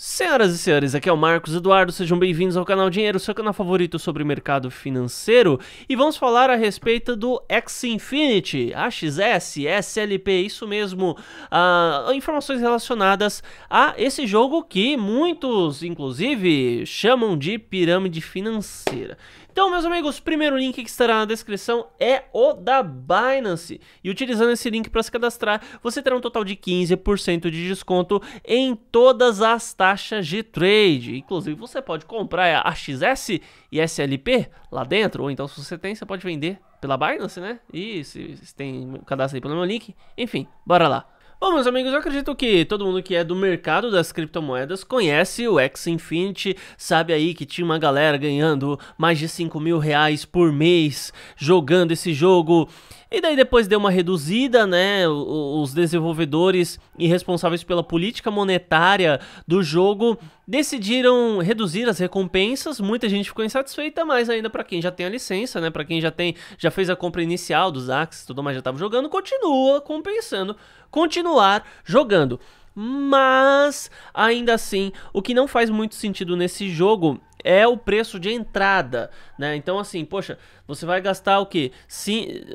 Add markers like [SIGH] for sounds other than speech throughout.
Senhoras e senhores, aqui é o Marcos Eduardo, sejam bem-vindos ao canal Dinheiro, seu canal favorito sobre mercado financeiro, e vamos falar a respeito do X-Infinity, AXS, SLP, isso mesmo, uh, informações relacionadas a esse jogo que muitos, inclusive, chamam de pirâmide financeira. Então, meus amigos, o primeiro link que estará na descrição é o da Binance. E utilizando esse link para se cadastrar, você terá um total de 15% de desconto em todas as taxas de trade. Inclusive, você pode comprar a XS e SLP lá dentro, ou então se você tem, você pode vender pela Binance, né? E se, se tem cadastro aí pelo meu link. Enfim, bora lá. Bom, meus amigos, eu acredito que todo mundo que é do mercado das criptomoedas conhece o X Infinity, sabe aí que tinha uma galera ganhando mais de 5 mil reais por mês jogando esse jogo e daí depois deu uma reduzida, né? Os desenvolvedores e responsáveis pela política monetária do jogo decidiram reduzir as recompensas. Muita gente ficou insatisfeita, mas ainda para quem já tem a licença, né? Para quem já tem, já fez a compra inicial dos Axis, tudo mais já estava jogando, continua compensando, continuar jogando. Mas ainda assim, o que não faz muito sentido nesse jogo é o preço de entrada, né? Então, assim, poxa, você vai gastar o quê?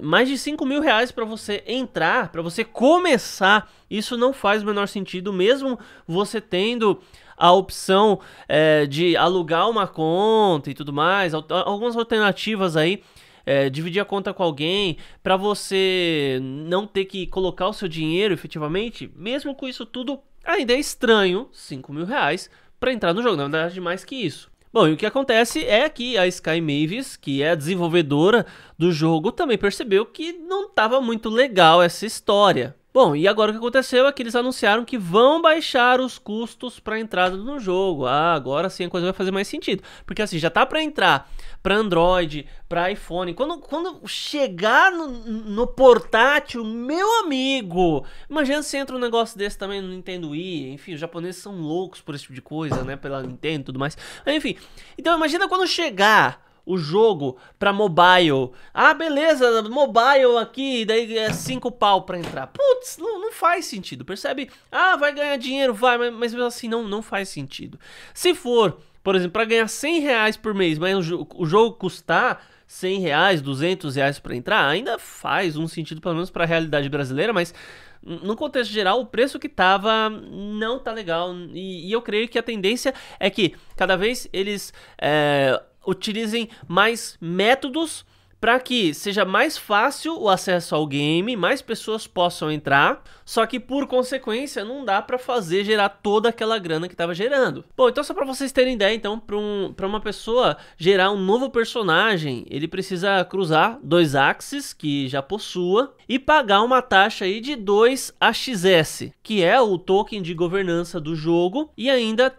mais de 5 mil reais para você entrar, para você começar. Isso não faz o menor sentido, mesmo você tendo a opção é, de alugar uma conta e tudo mais, algumas alternativas aí. É, dividir a conta com alguém, para você não ter que colocar o seu dinheiro efetivamente, mesmo com isso tudo, ainda é estranho 5 mil reais para entrar no jogo, na verdade, mais que isso. Bom, e o que acontece é que a Sky Mavis, que é a desenvolvedora do jogo, também percebeu que não estava muito legal essa história. Bom, e agora o que aconteceu é que eles anunciaram que vão baixar os custos para entrada no jogo. Ah, agora sim a coisa vai fazer mais sentido, porque assim já tá para entrar para Android, para iPhone. Quando, quando chegar no, no, portátil, meu amigo, imagina se entra um negócio desse também no Nintendo Wii. Enfim, os japoneses são loucos por esse tipo de coisa, né? Pela Nintendo, e tudo mais. Enfim, então imagina quando chegar o jogo para mobile. Ah, beleza, mobile aqui, daí é 5 pau para entrar. Putz, não, não, faz sentido, percebe? Ah, vai ganhar dinheiro, vai, mas, mas assim, não, não faz sentido. Se for, por exemplo, para ganhar 100 reais por mês, mas o, o jogo custar 100 reais, 200 reais para entrar, ainda faz um sentido, pelo menos para a realidade brasileira, mas no contexto geral, o preço que tava não tá legal. E, e, eu creio que a tendência é que cada vez eles é, utilizem mais métodos para que seja mais fácil o acesso ao game, mais pessoas possam entrar, só que por consequência não dá para fazer gerar toda aquela grana que estava gerando. Bom, então só para vocês terem ideia, então para um, uma pessoa gerar um novo personagem, ele precisa cruzar dois axes que já possua e pagar uma taxa aí de 2 AXS, que é o token de governança do jogo, e ainda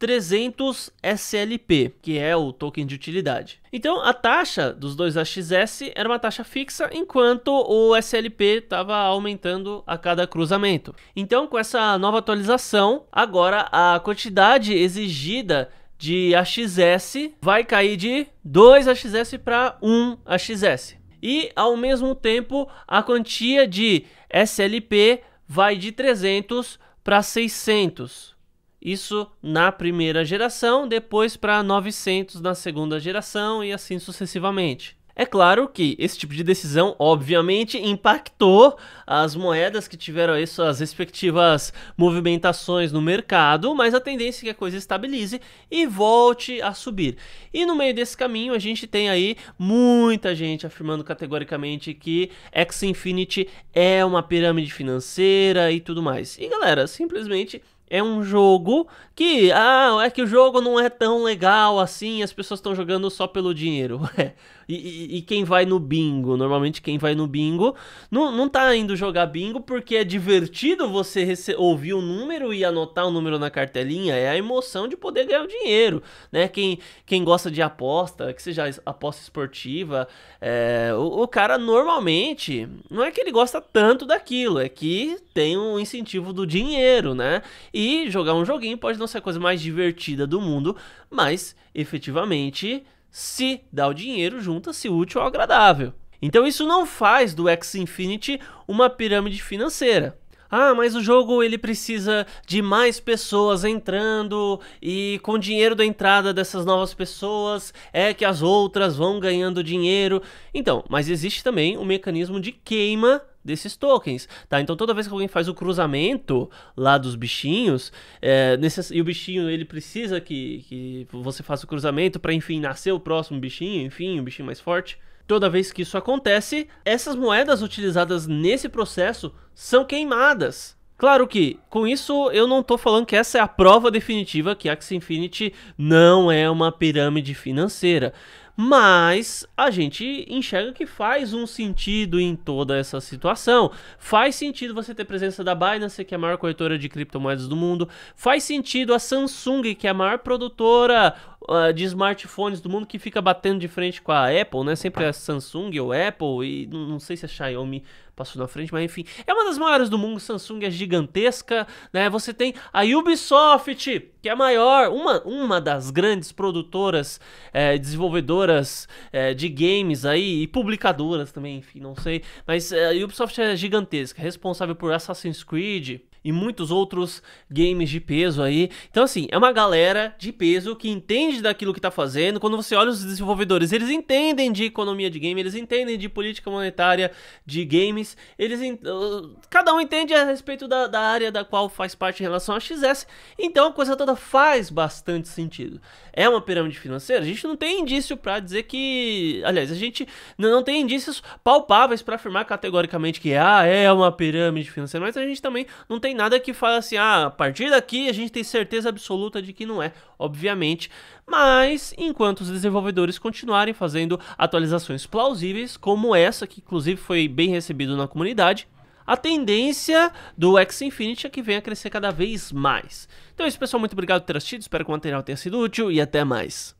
300 SLP, que é o token de utilidade. Então a taxa dos dois AXS era uma taxa fixa, enquanto o SLP estava aumentando a cada cruzamento. Então com essa nova atualização, agora a quantidade exigida de AXS vai cair de 2 AXS para 1 AXS. E ao mesmo tempo, a quantia de SLP vai de 300 para 600. Isso na primeira geração, depois para 900 na segunda geração e assim sucessivamente. É claro que esse tipo de decisão, obviamente, impactou as moedas que tiveram aí suas respectivas movimentações no mercado, mas a tendência é que a coisa estabilize e volte a subir. E no meio desse caminho, a gente tem aí muita gente afirmando categoricamente que X Infinity é uma pirâmide financeira e tudo mais. E galera, simplesmente é um jogo que, ah, é que o jogo não é tão legal assim, as pessoas estão jogando só pelo dinheiro. [LAUGHS] É. e, e, e, quem vai no bingo? Normalmente quem vai no bingo não, não tá indo jogar bingo porque é divertido você ouvir o um número e anotar o um número na cartelinha, é a emoção de poder ganhar o dinheiro, né? Quem, quem gosta de aposta, que seja aposta esportiva, é, o, o cara normalmente, não é que ele gosta tanto daquilo, é que tem um incentivo do dinheiro, né? E jogar um joguinho pode não ser a coisa mais divertida do mundo, mas efetivamente, se dá o dinheiro, junta-se útil ao agradável. Então isso não faz do X Infinity uma pirâmide financeira. Ah, mas o jogo ele precisa de mais pessoas entrando e com o dinheiro da entrada dessas novas pessoas é que as outras vão ganhando dinheiro. Então, mas existe também o um mecanismo de queima desses tokens, tá? Então toda vez que alguém faz o cruzamento lá dos bichinhos, é, nesse, e o bichinho ele precisa que, que você faça o cruzamento para enfim nascer o próximo bichinho, enfim, o um bichinho mais forte. Toda vez que isso acontece, essas moedas utilizadas nesse processo são queimadas. Claro que, com isso, eu não estou falando que essa é a prova definitiva que Axie Infinity não é uma pirâmide financeira. Mas a gente enxerga que faz um sentido em toda essa situação. Faz sentido você ter presença da Binance, que é a maior corretora de criptomoedas do mundo. Faz sentido a Samsung, que é a maior produtora uh, de smartphones do mundo que fica batendo de frente com a Apple, né? Sempre a Samsung ou Apple, e não, não sei se a Xiaomi passou na frente, mas enfim, é uma das maiores do mundo. Samsung é gigantesca, né? Você tem a Ubisoft, que é a maior, uma, uma das grandes produtoras, é, desenvolvedoras é, de games aí e publicadoras também, enfim, não sei. Mas é, a Ubisoft é gigantesca, responsável por Assassin's Creed e muitos outros games de peso aí. Então, assim, é uma galera de peso que entende daquilo que tá fazendo. Quando você olha os desenvolvedores, eles entendem de economia de game, eles entendem de política monetária de games, eles. Ent... Cada um entende a respeito da, da área da qual faz parte em relação a XS. Então a coisa toda faz bastante sentido. É uma pirâmide financeira? A gente não tem indício para dizer que. Aliás, a gente não tem indícios palpáveis para afirmar categoricamente que ah, é uma pirâmide financeira, mas a gente também não tem tem nada que fale assim, ah, a partir daqui a gente tem certeza absoluta de que não é, obviamente. Mas enquanto os desenvolvedores continuarem fazendo atualizações plausíveis, como essa, que inclusive foi bem recebido na comunidade, a tendência do X Infinity é que venha a crescer cada vez mais. Então é isso, pessoal. Muito obrigado por ter assistido. Espero que o material tenha sido útil e até mais.